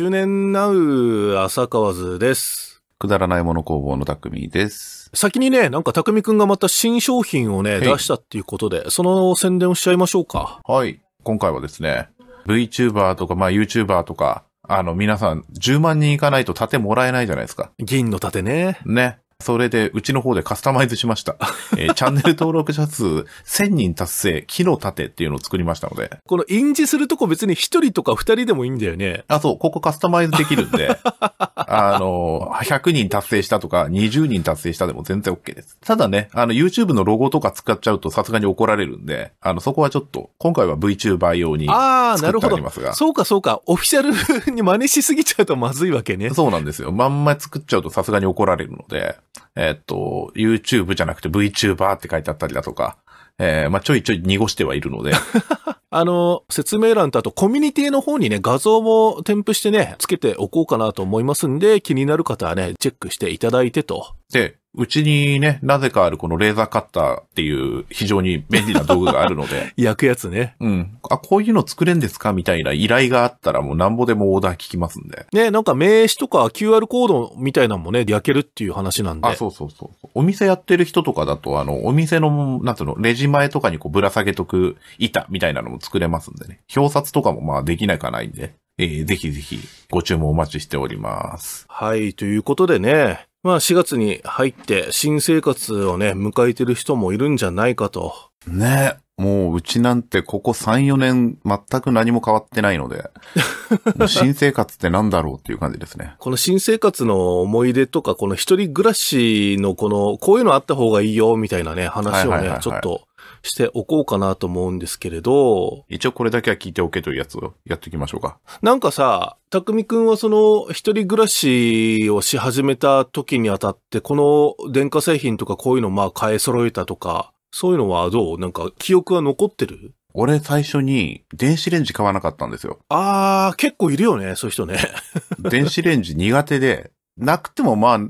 中年ナウ、浅川図です。くだらないもの工房の匠です。先にね、なんか匠くんがまた新商品をね、出したっていうことで、その宣伝をしちゃいましょうか。はい。今回はですね、VTuber とか、まあ YouTuber とか、あの、皆さん、10万人いかないと盾もらえないじゃないですか。銀の盾ね。ね。それで、うちの方でカスタマイズしました。えー、チャンネル登録者数1000人達成、木の盾っていうのを作りましたので。この印字するとこ別に1人とか2人でもいいんだよね。あ、そう、ここカスタマイズできるんで、あの、100人達成したとか、20人達成したでも全然 OK です。ただね、あの、YouTube のロゴとか使っちゃうとさすがに怒られるんで、あの、そこはちょっと、今回は VTuber 用にああ、なるほど。そうか、そうか。オフィシャルに真似しすぎちゃうとまずいわけね。そうなんですよ。まんま作っちゃうとさすがに怒られるので。えっ、と、YouTube じゃなくて VTuber って書いてあったりだとか、えー、まあ、ちょいちょい濁してはいるので。あの、説明欄とあとコミュニティの方にね、画像も添付してね、つけておこうかなと思いますんで、気になる方はね、チェックしていただいてと。で、うちにね、なぜかあるこのレーザーカッターっていう非常に便利な道具があるので。焼くやつね。うん。あ、こういうの作れんですかみたいな依頼があったらもうなんぼでもオーダー聞きますんで。ね、なんか名刺とか QR コードみたいなのもね、焼けるっていう話なんで。あ、そうそうそう。お店やってる人とかだと、あの、お店の、なんつうの、レジ前とかにこうぶら下げとく板みたいなのも作れますんでね。表札とかもまあできないかないんで。えー、ぜひぜひご注文お待ちしております。はい、ということでね、まあ4月に入って新生活をね、迎えてる人もいるんじゃないかと。ねもううちなんてここ3、4年全く何も変わってないので、新生活って何だろうっていう感じですね。この新生活の思い出とか、この一人暮らしのこの、こういうのあった方がいいよみたいなね、話をね、ちょっとしておこうかなと思うんですけれど。一応これだけは聞いておけというやつをやっていきましょうか。なんかさ、たくみくんはその一人暮らしをし始めた時にあたって、この電化製品とかこういうのまあ買い揃えたとか、そういうのはどうなんか記憶は残ってる俺最初に電子レンジ買わなかったんですよ。あー、結構いるよね、そういう人ね。電子レンジ苦手で、なくてもまあね、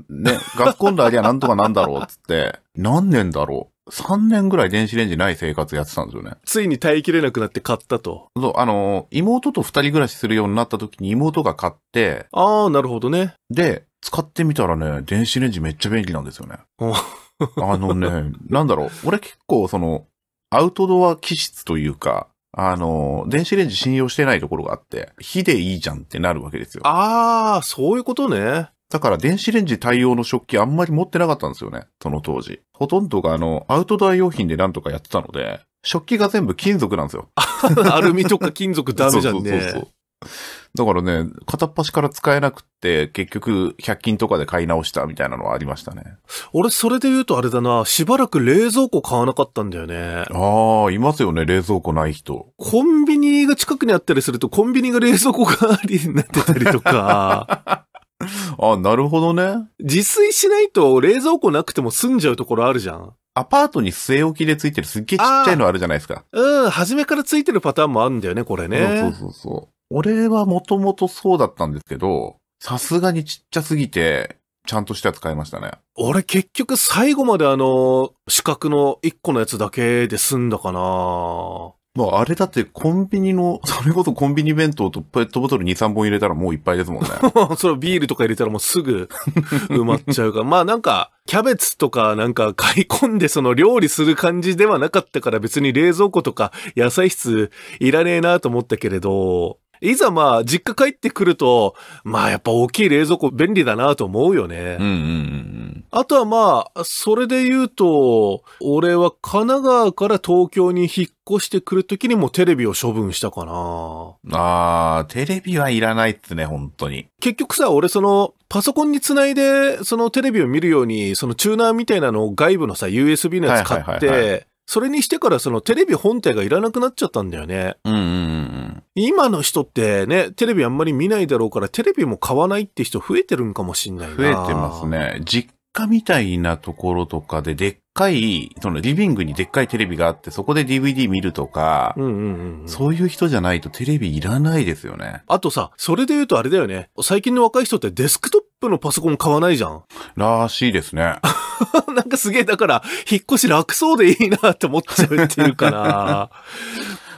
学校のありアなんとかなんだろうっつって、何年だろう3年ぐらい電子レンジない生活やってたんですよね。ついに耐えきれなくなって買ったと。そう、あの、妹と二人暮らしするようになった時に妹が買って。ああ、なるほどね。で、使ってみたらね、電子レンジめっちゃ便利なんですよね。あのね、なんだろう、俺結構その、アウトドア気質というか、あの、電子レンジ信用してないところがあって、火でいいじゃんってなるわけですよ。ああ、そういうことね。だから電子レンジ対応の食器あんまり持ってなかったんですよね。その当時。ほとんどがあの、アウトドア用品でなんとかやってたので、食器が全部金属なんですよ。アルミとか金属ダメじゃんね。そうそうそうそうだからね、片っ端から使えなくって、結局、100均とかで買い直したみたいなのはありましたね。俺、それで言うとあれだな、しばらく冷蔵庫買わなかったんだよね。ああ、いますよね、冷蔵庫ない人。コンビニが近くにあったりすると、コンビニが冷蔵庫代わりになってたりとか。あ、なるほどね。自炊しないと冷蔵庫なくても済んじゃうところあるじゃん。アパートに据え置きでついてるすっげえちっちゃいのあるじゃないですか。うん、初めからついてるパターンもあるんだよね、これね。そうそうそう。俺はもともとそうだったんですけど、さすがにちっちゃすぎて、ちゃんとしたやつ買いましたね。俺結局最後まであの、四角の一個のやつだけで済んだかなまあ、あれだってコンビニの、それこそコンビニ弁当とペットボトル2、3本入れたらもういっぱいですもんね。それビールとか入れたらもうすぐ 埋まっちゃうから。まあなんか、キャベツとかなんか買い込んでその料理する感じではなかったから別に冷蔵庫とか野菜室いらねえなと思ったけれど、いざまあ、実家帰ってくると、まあやっぱ大きい冷蔵庫便利だなと思うよね。うんうんうん、あとはまあ、それで言うと、俺は神奈川から東京に引っ越してくるときにもテレビを処分したかな。あー、テレビはいらないっすね、本当に。結局さ、俺その、パソコンにつないで、そのテレビを見るように、そのチューナーみたいなのを外部のさ、USB のやつ買って、はいはいはいはい、それにしてからそのテレビ本体がいらなくなっちゃったんだよね。うんうんうん今の人ってね、テレビあんまり見ないだろうから、テレビも買わないって人増えてるんかもしんないな増えてますね。実家みたいなところとかで、でっかい、そのリビングにでっかいテレビがあって、そこで DVD 見るとか、そういう人じゃないとテレビいらないですよね。あとさ、それで言うとあれだよね。最近の若い人ってデスクトップのパソコン買わないじゃん。らしいですね。なんかすげえ、だから、引っ越し楽そうでいいなって思っちゃうっていうかな。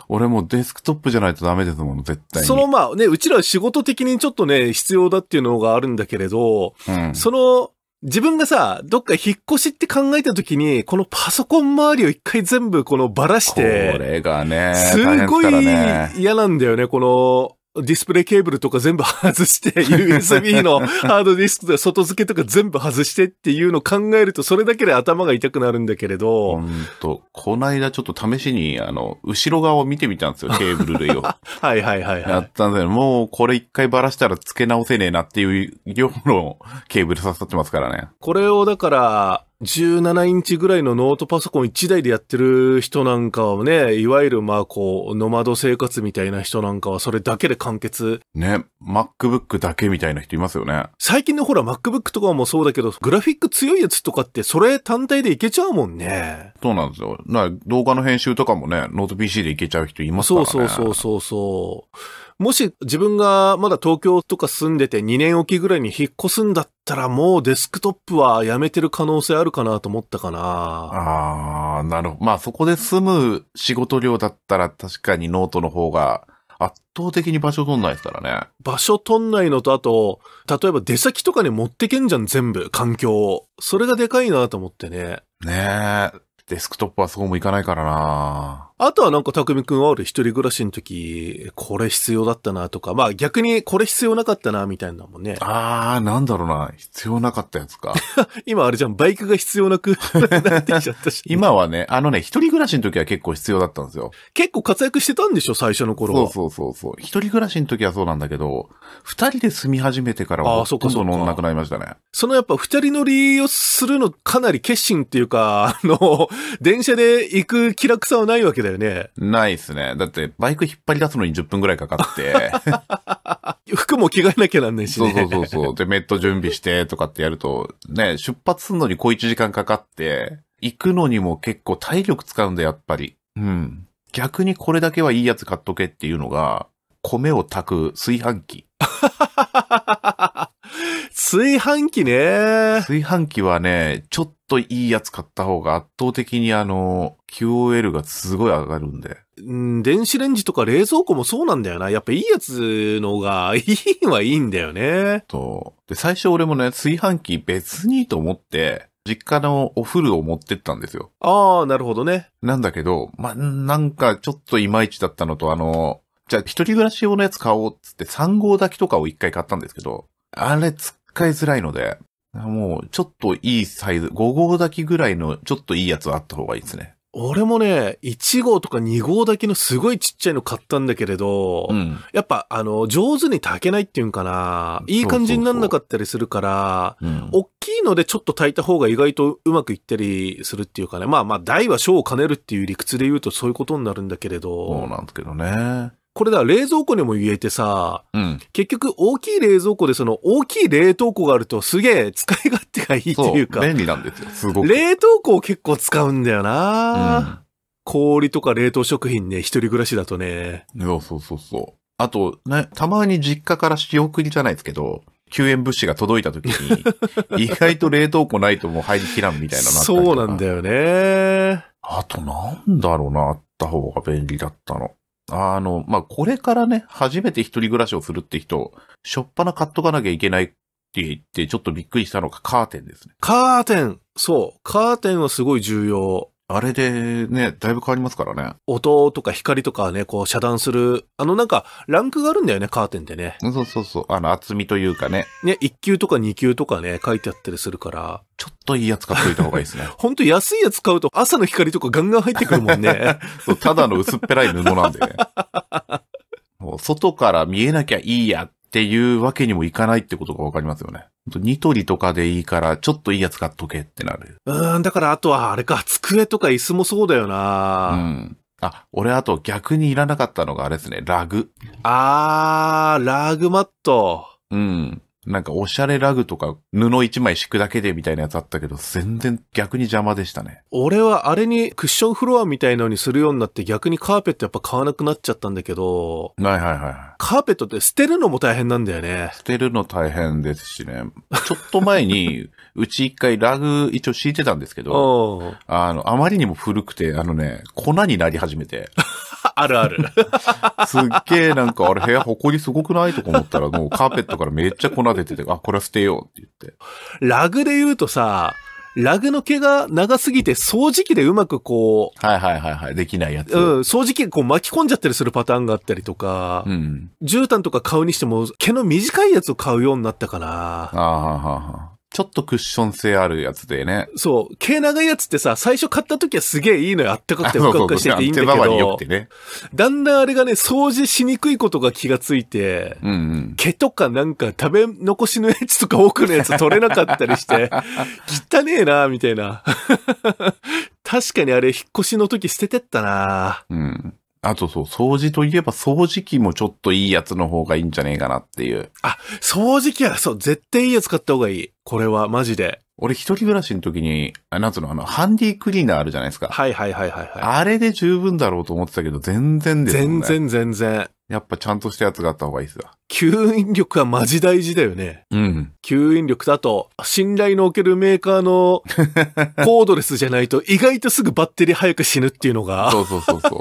俺もデスクトップじゃないとダメですもん、絶対に。そのまあね、うちらは仕事的にちょっとね、必要だっていうのがあるんだけれど、うん、その、自分がさ、どっか引っ越しって考えた時に、このパソコン周りを一回全部このばらして、これがね、すごい嫌なんだよね、この、ディスプレイケーブルとか全部外して、USB のハードディスクで外付けとか全部外してっていうのを考えると、それだけで頭が痛くなるんだけれど。うんと、この間ちょっと試しに、あの、後ろ側を見てみたんですよ、ケーブル類を。はいはいはいはい。やったんだけど、もうこれ一回ばらしたら付け直せねえなっていう量のケーブル刺さってますからね。これをだから、17インチぐらいのノートパソコン1台でやってる人なんかはね、いわゆるまあこう、ノマド生活みたいな人なんかはそれだけで完結。ね、MacBook だけみたいな人いますよね。最近のほら MacBook とかもそうだけど、グラフィック強いやつとかってそれ単体でいけちゃうもんね。そうなんですよ。な動画の編集とかもね、ノート PC でいけちゃう人いますからね。そうそうそうそうそう。もし自分がまだ東京とか住んでて2年おきぐらいに引っ越すんだったらもうデスクトップはやめてる可能性あるかなと思ったかな。ああ、なるほど。まあそこで住む仕事量だったら確かにノートの方が圧倒的に場所取んないですからね。場所取んないのと、あと、例えば出先とかに持ってけんじゃん、全部、環境を。それがでかいなと思ってね。ねえ。デスクトップはそうもいかないからなあとはなんか匠くんはる一人暮らしの時、これ必要だったなとか、まあ逆にこれ必要なかったなみたいなもんね。あー、なんだろうな。必要なかったやつか。今あれじゃん、バイクが必要なく なってきちゃったし、今はね、あのね、一人暮らしの時は結構必要だったんですよ。結構活躍してたんでしょ、最初の頃は。そうそうそうそう。一人暮らしの時はそうなんだけど、二人で住み始めてからあはそこかそっ乗んなくなりましたね。そのやっぱ二人乗りをするのかなり決心っていうか、あの、電車で行く気楽さはないわけだよよね。ないっすね。だって、バイク引っ張り出すのに10分くらいかかって。服も着替えなきゃなんないしね。そうそうそうそう。で、メット準備してとかってやると、ね、出発するのに小1時間かかって、行くのにも結構体力使うんだ、やっぱり。うん。逆にこれだけはいいやつ買っとけっていうのが、米を炊く炊飯器。炊飯器ね。炊飯器はね、ちょっといいやつ買った方が圧倒的にあの、QOL がすごい上がるんで。うん、電子レンジとか冷蔵庫もそうなんだよな。やっぱいいやつのが、いいはいいんだよね。そう。で、最初俺もね、炊飯器別にと思って、実家のお風呂を持ってったんですよ。ああ、なるほどね。なんだけど、まなんかちょっといまいちだったのと、あの、じゃあ一人暮らし用のやつ買おうっつって3号炊きとかを一回買ったんですけど、あれ使いづらいので、もうちょっといいサイズ、5号炊きぐらいのちょっといいやつはあった方がいいですね。俺もね、1号とか2号だけのすごいちっちゃいの買ったんだけれど、うん、やっぱ、あの、上手に炊けないっていうんかな、いい感じになんなかったりするから、おっ、うん、大きいのでちょっと炊いた方が意外とうまくいったりするっていうかね、まあまあ、大は小を兼ねるっていう理屈で言うとそういうことになるんだけれど。そうなんですけどね。これだ、冷蔵庫にも言えてさ、うん、結局大きい冷蔵庫でその大きい冷凍庫があるとすげえ使い勝手がいいっていうか。便利なんですよ、すごく。冷凍庫を結構使うんだよな、うん、氷とか冷凍食品ね、一人暮らしだとね。そうそうそうそう。あと、ね、たまに実家から仕送りじゃないですけど、救援物資が届いた時に、意外と冷凍庫ないともう入りきらんみたいななそうなんだよね。あとなんだろうな、あった方が便利だったの。あの、まあ、これからね、初めて一人暮らしをするって人、しょっぱな買っとかなきゃいけないって言って、ちょっとびっくりしたのがカーテンですね。カーテンそう。カーテンはすごい重要。あれでね、だいぶ変わりますからね。音とか光とかね、こう遮断する、あのなんか、ランクがあるんだよね、カーテンでね。そうそうそう、あの厚みというかね。ね、1級とか2級とかね、書いてあったりするから。ちょっといいやつ買っといた方がいいですね。ほんと安いやつ買うと朝の光とかガンガン入ってくるもんね。そう、ただの薄っぺらい布なんでね。もう外から見えなきゃいいやっっていうわけにもいかないってことがわかりますよね。ニトリとかでいいから、ちょっといいやつ買っとけってなる。うん、だからあとはあれか、机とか椅子もそうだよなうん。あ、俺あと逆にいらなかったのがあれですね、ラグ。あー、ラグマット。うん。なんかおしゃれラグとか布一枚敷くだけでみたいなやつあったけど、全然逆に邪魔でしたね。俺はあれにクッションフロアみたいのにするようになって逆にカーペットやっぱ買わなくなっちゃったんだけど。はいはいはい。カーペットって捨てるのも大変なんだよね。捨てるの大変ですしね。ちょっと前に、うち一回ラグ一応敷いてたんですけど、あの、あまりにも古くて、あのね、粉になり始めて。あるある。すっげえなんか、あれ部屋埃すごくないとか思ったら、もうカーペットからめっちゃ粉出てて、あ、これは捨てようって言って。ラグで言うとさ、ラグの毛が長すぎて掃除機でうまくこう。はいはいはいはい。できないやつ。う、ん、掃除機こう巻き込んじゃったりするパターンがあったりとか、うん。絨毯とか買うにしても毛の短いやつを買うようになったかな。ああはあはあはあ。ちょっとクッション性あるやつでね。そう。毛長いやつってさ、最初買った時はすげえいいのよ。あったかくてふかふかしてていいんだけど。によくてね。だんだんあれがね、掃除しにくいことが気がついて、うんうん、毛とかなんか食べ残しのやつとか奥のやつ取れなかったりして、汚ねえな、みたいな。確かにあれ引っ越しの時捨ててったな。うん。あとそう、掃除といえば掃除機もちょっといいやつの方がいいんじゃねえかなっていう。あ、掃除機はそう、絶対いいやつ買った方がいい。これは、マジで。俺一人暮らしの時に、あなんつうの、あの、ハンディクリーナーあるじゃないですか。はいはいはいはい、はい。あれで十分だろうと思ってたけど、全然ですね。全然全然。やっぱちゃんとしたやつがあった方がいいっすわ。吸引力はマジ大事だよね。うん。吸引力とあと、信頼のおけるメーカーの コードレスじゃないと意外とすぐバッテリー早く死ぬっていうのが。そうそうそうそう。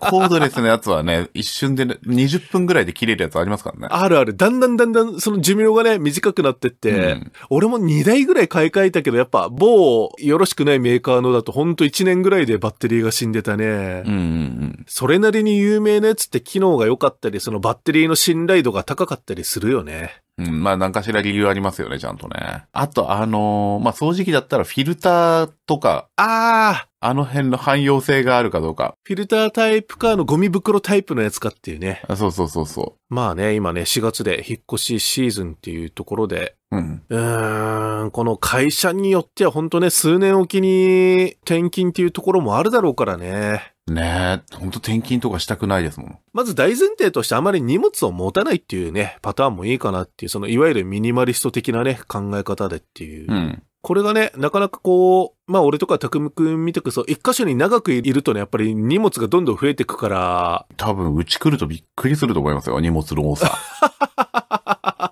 コードレスのやつはね、一瞬で、ね、20分ぐらいで切れるやつありますからね。あるある。だんだんだんだんその寿命がね、短くなってって、うん、俺も2台ぐらい買い替えたけど、やっぱ某よろしくないメーカーのだとほんと1年ぐらいでバッテリーが死んでたね。うんうんうん。それなりに有名なやつって機能が良かったり、そのバッテリーの信頼度が高かったりするよね。うん、まあ何かしら理由ありますよね、ちゃんとね。あと、あのー、まあ掃除機だったらフィルターとか、あああの辺の汎用性があるかどうか。フィルタータイプか、のゴミ袋タイプのやつかっていうね。あそうそうそうそう。まあね、今ね、4月で引っ越しシーズンっていうところで、うん、うんこの会社によっては本当ね、数年おきに転勤っていうところもあるだろうからね。ねえ、ほんと転勤とかしたくないですもん。まず大前提としてあまり荷物を持たないっていうね、パターンもいいかなっていう、そのいわゆるミニマリスト的なね、考え方でっていう。うん、これがね、なかなかこう、まあ俺とか匠くん見てくそう、一箇所に長くいるとね、やっぱり荷物がどんどん増えてくから。多分、うち来るとびっくりすると思いますよ、荷物の多さ。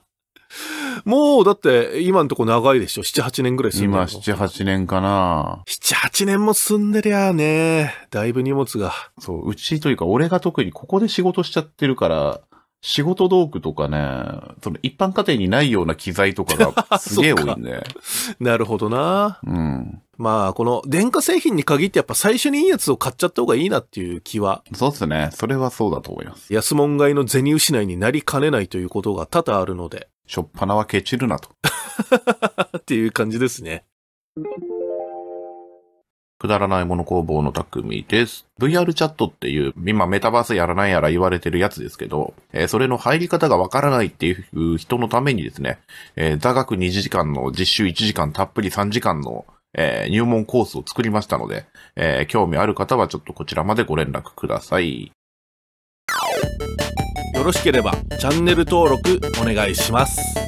もうだって今のとこ長いでしょ ?7、8年ぐらい住んでる今、7、8年かな。7、8年も住んでりゃあね、だいぶ荷物が。そう、うちというか俺が特にここで仕事しちゃってるから、仕事道具とかね、その一般家庭にないような機材とかがすげえ多いんで。なるほどな。うん。まあ、この電化製品に限ってやっぱ最初にいいやつを買っちゃった方がいいなっていう気は。そうですね。それはそうだと思います。安物買いの銭失いになりかねないということが多々あるので。しょっぱなはケチるなと。っていう感じですね。くだらないもの工房の匠です。VR チャットっていう、今メタバースやらないやら言われてるやつですけど、えー、それの入り方がわからないっていう人のためにですね、えー、座学2時間の実習1時間たっぷり3時間のえー、入門コースを作りましたので、えー、興味ある方はちょっとこちらまでご連絡ください。よろしければチャンネル登録お願いします。